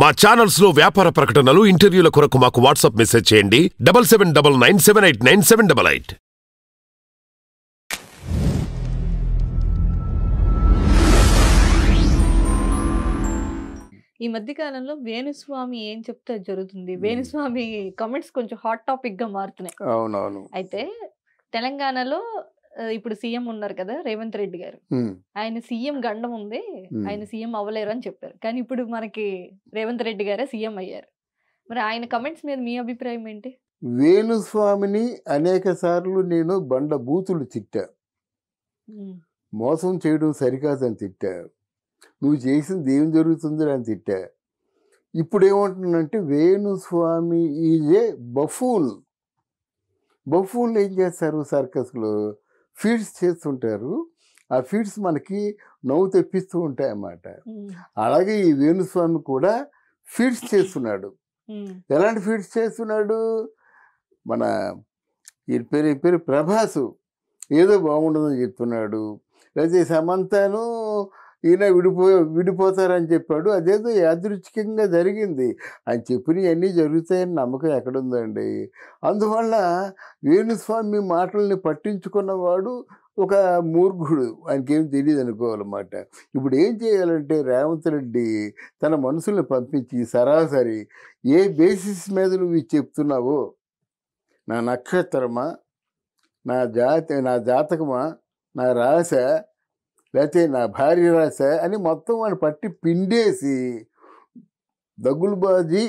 మా ఛానల్స్ లో వ్యాపార ప్రకటనలు ఇంటర్వ్యూల కొరకు మాకు వాట్సాప్ మెసేజ్ చేయండి double seven double nine seven eight nine seven double eight ఈ మధ్య కాలంలో వేణుస్వామి ఏం చెప్తే జరుగుతుంది వేణుస్వామి కమెంట్స్ కొంచెం హాట్ టాపిక్ గా మారుతున్నాయి అవునవును అయితే తెలంగాణలో ఇప్పుడు సీఎం ఉన్నారు కదా రేవంత్ రెడ్డి గారు ఆయన సీఎం గండం ఉంది ఆయన సీఎం అవ్వలేరు అని చెప్పారు కానీ ఇప్పుడు మనకి రేవంత్ రెడ్డి గారే సీఎం అయ్యారు మరి ఆయన కమెంట్స్ మీద మీ అభిప్రాయం ఏంటి వేణుస్వామిని అనేక సార్లు నేను బండ బూతులు తిట్టా మోసం చేయడం సరికాదు అని తిట్టా నువ్వు చేసింది ఏం జరుగుతుంది అని తిట్టా ఇప్పుడు ఏమంటున్నానంటే వేణుస్వామి ఈజ్ ఏ బఫూన్ బఫూన్లు ఏం చేస్తారు సర్కస్లో ఫీడ్స్ చేస్తుంటారు ఆ ఫీడ్స్ మనకి నవ్వు తెప్పిస్తూ ఉంటాయి అన్నమాట అలాగే ఈ వేణుస్వామి కూడా ఫీడ్స్ చేస్తున్నాడు ఎలాంటి ఫీడ్స్ చేస్తున్నాడు మన ఈ పేరు పేరు ప్రభాసు ఏదో బాగుండదని చెప్తున్నాడు లేకపోతే సమంతను ఈయన విడిపో విడిపోతారని చెప్పాడు అదేదో యాదృచ్ఛికంగా జరిగింది ఆయన అన్నీ జరుగుతాయని నమ్మకం ఎక్కడుందండి అందువల్ల వేణుస్వామి మాటల్ని పట్టించుకున్నవాడు ఒక ఆయనకి ఏం తెలియదు అనుకోవాలన్నమాట ఇప్పుడు ఏం చేయాలంటే రేవంత్ రెడ్డి తన మనసుల్ని పంపించి సరాసరి ఏ బేసిస్ మీద నువ్వు చెప్తున్నావో నా నక్షత్రమా నా జాతి నా జాతకమా నా రాశ లేకపోతే నా భార్య రాశా అని మొత్తం వాడిని పట్టి పిండేసి దగ్గులు బాజీ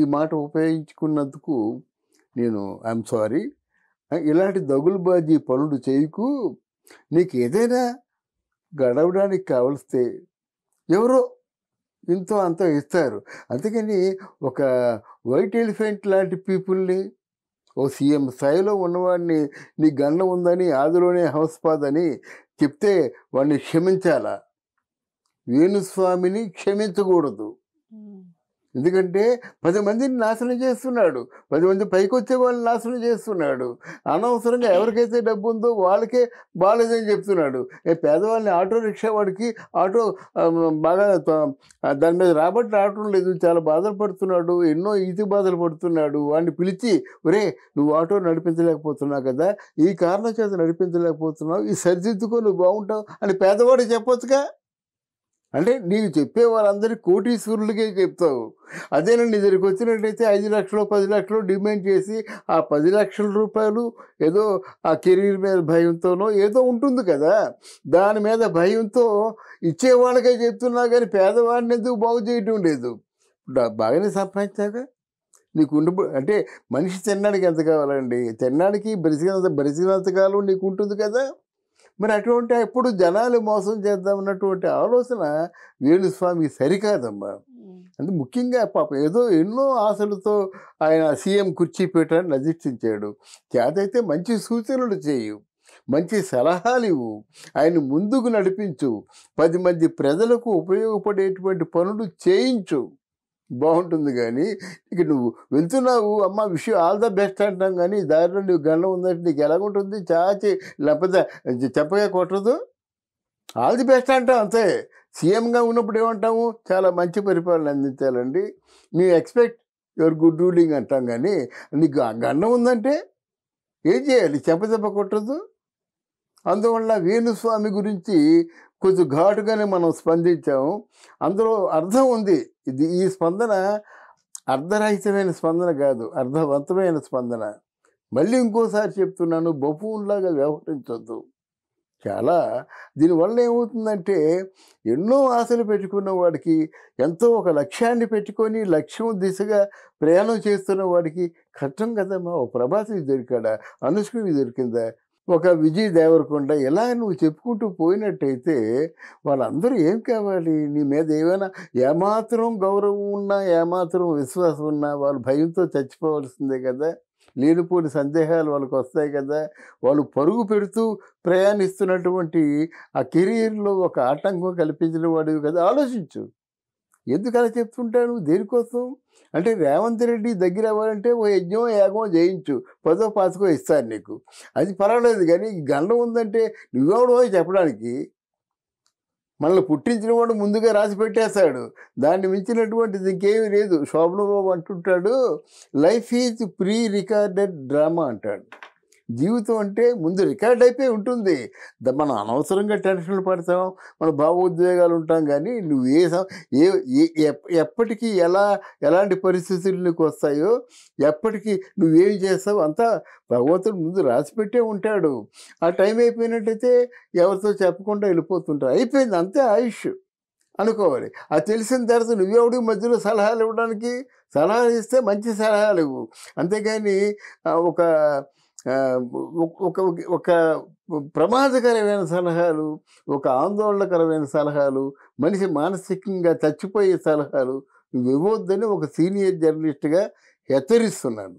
ఈ మాట ఉపయోగించుకున్నందుకు నేను ఐఎమ్ సారీ ఇలాంటి దగ్గులు బాజీ పనులు చేయకు నీకు ఏదైనా గడవడానికి కావలిస్తే ఎవరో ఇంతో అంత ఇస్తారు అందుకని ఒక వైట్ ఎలిఫెంట్ లాంటి పీపుల్ని ఓ సీఎం స్థాయిలో ఉన్నవాడిని నీ గండ ఉందని ఆదిలోనే హంస్పాదని అని చెప్తే వాడిని క్షమించాలా వేణుస్వామిని క్షమించకూడదు ఎందుకంటే పది మందిని నాశనం చేస్తున్నాడు పది మంది పైకి వచ్చే వాళ్ళని నాశనం చేస్తున్నాడు అనవసరంగా ఎవరికైతే డబ్బు ఉందో వాళ్ళకే బాగాలేదని చెప్తున్నాడు పేదవాళ్ళని ఆటో రిక్షా వాడికి ఆటో బాగా దాని మీద రాబట్టి రావటం లేదు చాలా బాధలు పడుతున్నాడు ఎన్నో ఈతి బాధలు పడుతున్నాడు వాడిని పిలిచి ఒరే నువ్వు ఆటో నడిపించలేకపోతున్నావు కదా ఈ కారణం చేత నడిపించలేకపోతున్నావు ఈ సరిదిద్దుకో నువ్వు బాగుంటావు అని పేదవాడు చెప్పొచ్చుగా అంటే నీవు చెప్పే వాళ్ళందరూ కోటీశ్వరులకే చెప్తావు అదేనండి నీ దగ్గరికి వచ్చినట్టయితే ఐదు లక్షలు పది లక్షలు డిమాండ్ చేసి ఆ పది లక్షల రూపాయలు ఏదో ఆ కెరీర్ మీద భయంతోనో ఏదో ఉంటుంది కదా దాని మీద భయంతో ఇచ్చేవాళ్ళకే చెప్తున్నా కానీ పేదవాడిని ఎందుకు బాగు చేయటం లేదు బాగానే సంపాదించాక నీకు ఉండిపో అంటే మనిషి తినడానికి ఎంత కావాలండి తినడానికి బ్రతికినంత బ్రతికినంతకాలం నీకు ఉంటుంది కదా మరి అటువంటి ఎప్పుడు జనాలు మోసం చేద్దామన్నటువంటి ఆలోచన వేణుస్వామి సరికాదమ్మా అంటే ముఖ్యంగా పాపం ఏదో ఎన్నో ఆశలతో ఆయన సీఎం కుర్చీ పీఠాన్ని అధిష్ఠించాడు చేతైతే మంచి సూచనలు చేయు మంచి సలహాలు ఇవ్వు ఆయన ముందుకు నడిపించు పది మంది ప్రజలకు ఉపయోగపడేటువంటి పనులు చేయించు బాగుంటుంది కానీ ఇక నువ్వు వెళ్తున్నావు అమ్మ విషయం ఆల్ ద బెస్ట్ అంటాం కానీ దారిలో నువ్వు గండం ఉందంటే నీకు ఎలాగుంటుంది చాచి లేకపోతే చెప్పగా కొట్టదు ఆల్ ది బెస్ట్ అంటాం అంతే సీఎంగా ఉన్నప్పుడు ఏమంటాము చాలా మంచి పరిపాలన అందించాలండి మీ ఎక్స్పెక్ట్ యువర్ గుడ్ రూలింగ్ అంటాం కానీ నీకు గండం ఉందంటే ఏం చేయాలి చెప్ప చెప్ప కొట్టదు అందువల్ల వేణుస్వామి గురించి కొంచెం ఘాటుగానే మనం స్పందించాము అందులో అర్థం ఉంది ఇది ఈ స్పందన అర్ధరహితమైన స్పందన కాదు అర్థవంతమైన స్పందన మళ్ళీ ఇంకోసారి చెప్తున్నాను బఫూన్లాగా వ్యవహరించొద్దు చాలా దీనివల్ల ఏమవుతుందంటే ఎన్నో ఆశలు పెట్టుకున్న వాడికి ఎంతో ఒక లక్ష్యాన్ని పెట్టుకొని లక్ష్యం దిశగా ప్రయాణం చేస్తున్న వాడికి కష్టం కదమ్మా ఓ ప్రభాస్ దొరికాడా అనుష్కవి దొరికిందా ఒక విజయ్ దేవరకొండ ఇలా నువ్వు చెప్పుకుంటూ పోయినట్టయితే వాళ్ళందరూ ఏం కావాలి నీ మీద ఏమైనా ఏమాత్రం గౌరవం ఉన్నా ఏమాత్రం విశ్వాసం ఉన్నా వాళ్ళు భయంతో చచ్చిపోవాల్సిందే కదా లేనిపోని సందేహాలు వాళ్ళకి వస్తాయి కదా వాళ్ళు పరుగు పెడుతూ ప్రయాణిస్తున్నటువంటి ఆ కెరీర్లో ఒక ఆటంకం కల్పించిన వాడివి కదా ఆలోచించు ఎందుకలా చెప్తుంటాను దేనికోసం అంటే రేవంత్ రెడ్డి దగ్గర అవ్వాలంటే ఓ యజ్ఞం యాగం చేయించు పదో పాతకో ఇస్తాను నీకు అది పర్వాలేదు కానీ గండం ఉందంటే నువ్వెవడో చెప్పడానికి మనల్ని పుట్టించిన వాడు ముందుగా రాసి పెట్టేశాడు దాన్ని మించినటువంటిది ఇంకేమీ లేదు శోభనబాబు అంటుంటాడు life is pre recorded drama అంటాడు జీవితం అంటే ముందు రికార్డ్ అయిపోయి ఉంటుంది మనం అనవసరంగా టెన్షన్లు పడతాం మన భావోద్వేగాలు ఉంటాం కానీ నువ్వు ఏ ఏ ఎప్పటికీ ఎలా ఎలాంటి పరిస్థితులు నీకు వస్తాయో ఎప్పటికీ నువ్వేం చేస్తావు అంతా భగవంతుడు ముందు రాసిపెట్టే ఉంటాడు ఆ టైం అయిపోయినట్టయితే ఎవరితో చెప్పకుండా వెళ్ళిపోతుంటారు అయిపోయింది అంతే ఆయుష్ అనుకోవాలి అది తెలిసిన తర్వాత నువ్వెవడికి మధ్యలో సలహాలు ఇవ్వడానికి సలహాలు ఇస్తే మంచి సలహాలు ఇవ్వు అంతేగాని ఒక ఒక ఒక ప్రమాదకరమైన సలహాలు ఒక ఆందోళనకరమైన సలహాలు మనిషి మానసికంగా చచ్చిపోయే సలహాలు ఇవ్వద్దని ఒక సీనియర్ జర్నలిస్ట్గా హెచ్చరిస్తున్నాను